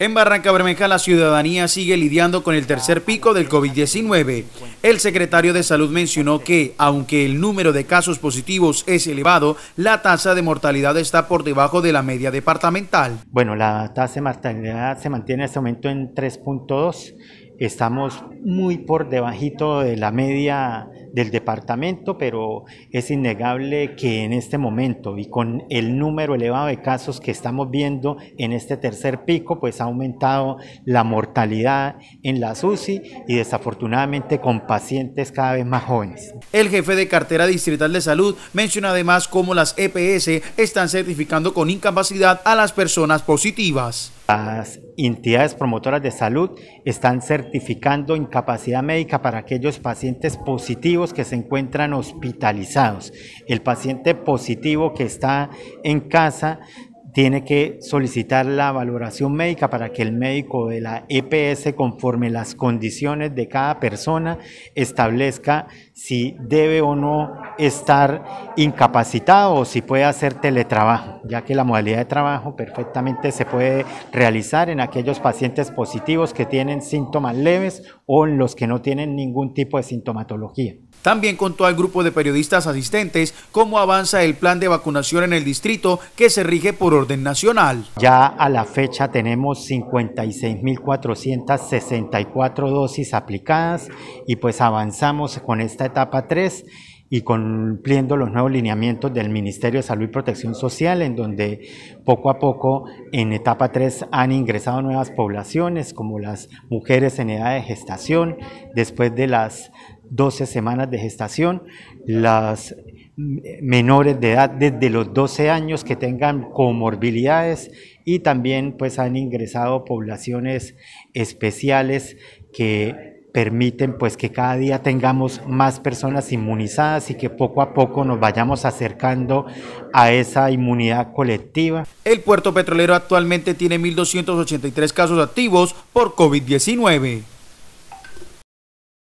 En Barranca Bermeja la ciudadanía sigue lidiando con el tercer pico del COVID-19. El secretario de Salud mencionó que, aunque el número de casos positivos es elevado, la tasa de mortalidad está por debajo de la media departamental. Bueno, la tasa de mortalidad se mantiene en este momento en 3.2 Estamos muy por debajito de la media del departamento, pero es innegable que en este momento y con el número elevado de casos que estamos viendo en este tercer pico, pues ha aumentado la mortalidad en la UCI y desafortunadamente con pacientes cada vez más jóvenes. El jefe de cartera distrital de salud menciona además cómo las EPS están certificando con incapacidad a las personas positivas entidades promotoras de salud están certificando incapacidad médica para aquellos pacientes positivos que se encuentran hospitalizados. El paciente positivo que está en casa tiene que solicitar la valoración médica para que el médico de la EPS, conforme las condiciones de cada persona, establezca si debe o no estar incapacitado o si puede hacer teletrabajo, ya que la modalidad de trabajo perfectamente se puede realizar en aquellos pacientes positivos que tienen síntomas leves o en los que no tienen ningún tipo de sintomatología. También contó al grupo de periodistas asistentes cómo avanza el plan de vacunación en el distrito que se rige por orden nacional. Ya a la fecha tenemos 56.464 dosis aplicadas y pues avanzamos con esta etapa 3 y cumpliendo los nuevos lineamientos del Ministerio de Salud y Protección Social, en donde poco a poco en etapa 3 han ingresado nuevas poblaciones, como las mujeres en edad de gestación, después de las 12 semanas de gestación, las menores de edad desde los 12 años que tengan comorbilidades y también pues han ingresado poblaciones especiales que permiten pues que cada día tengamos más personas inmunizadas y que poco a poco nos vayamos acercando a esa inmunidad colectiva. El puerto petrolero actualmente tiene 1.283 casos activos por COVID-19.